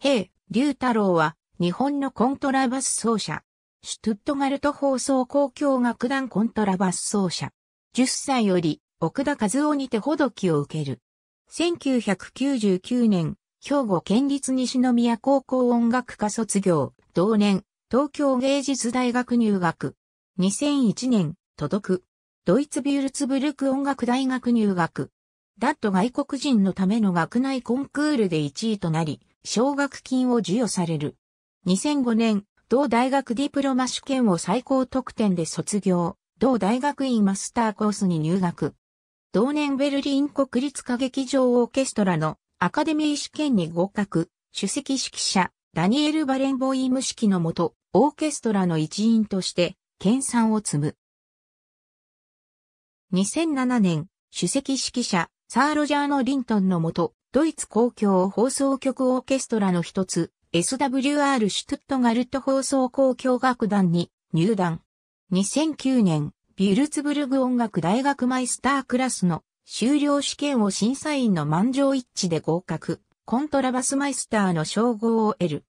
平、龍太郎は、日本のコントラバス奏者。シュトゥットガルト放送交響楽団コントラバス奏者。10歳より、奥田和夫にてほどきを受ける。1999年、兵庫県立西宮高校音楽科卒業。同年、東京芸術大学入学。2001年、届く。ドイツビュルツブルク音楽大学入学。ダット外国人のための学内コンクールで1位となり、奨学金を授与される。2005年、同大学ディプロマ試験を最高得点で卒業、同大学院マスターコースに入学。同年ベルリン国立歌劇場オーケストラのアカデミー試験に合格、首席指揮者、ダニエル・バレンボイム式のもと、オーケストラの一員として、研鑽を積む。2007年、首席指揮者、サー・ロジャーノ・リントンのもと、ドイツ公共放送局オーケストラの一つ、SWR シュトゥットガルト放送公共楽団に入団。2009年、ビュルツブルグ音楽大学マイスタークラスの修了試験を審査員の満場一致で合格、コントラバスマイスターの称号を得る。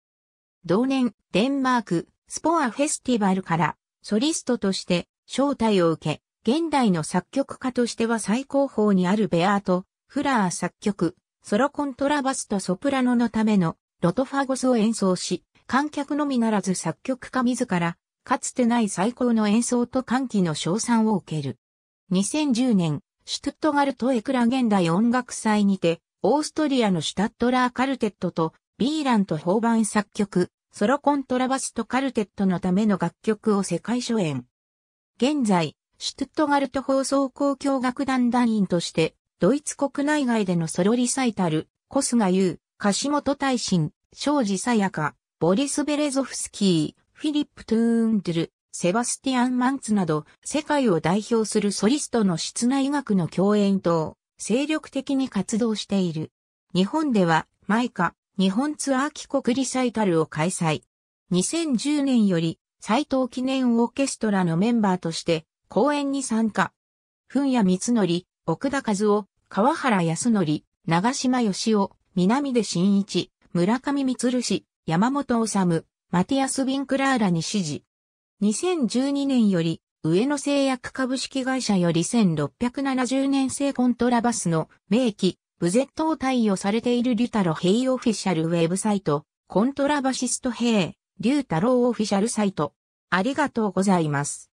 同年、デンマーク、スポアフェスティバルからソリストとして招待を受け、現代の作曲家としては最高峰にあるベアート、フラー作曲、ソロコントラバスとソプラノのためのロトファゴスを演奏し、観客のみならず作曲家自ら、かつてない最高の演奏と歓喜の賞賛を受ける。2010年、シュトゥットガルト・エクラ現代音楽祭にて、オーストリアのシュタットラーカルテットと、ビーラント法版作曲、ソロコントラバスとカルテットのための楽曲を世界初演。現在、シュトゥットガルト放送交響楽団団員として、ドイツ国内外でのソロリサイタル、コスー、カシモ本大臣、庄司さやか、ボリス・ベレゾフスキー、フィリップ・トゥーンドゥル、セバスティアン・マンツなど、世界を代表するソリストの室内楽の共演等、精力的に活動している。日本では、マイカ、日本ツアー帰国リサイタルを開催。2010年より、斎藤記念オーケストラのメンバーとして、公演に参加。ふんやみつのり、奥田和夫、川原康則、長島義雄、南出真一、村上光氏、山本治、マティアス・ビンクラーラに指示。2012年より、上野製薬株式会社より1670年製コントラバスの名機、ブゼットを対応されているリュタロヘイオフィシャルウェブサイト、コントラバシストヘイ、リュータローオフィシャルサイト。ありがとうございます。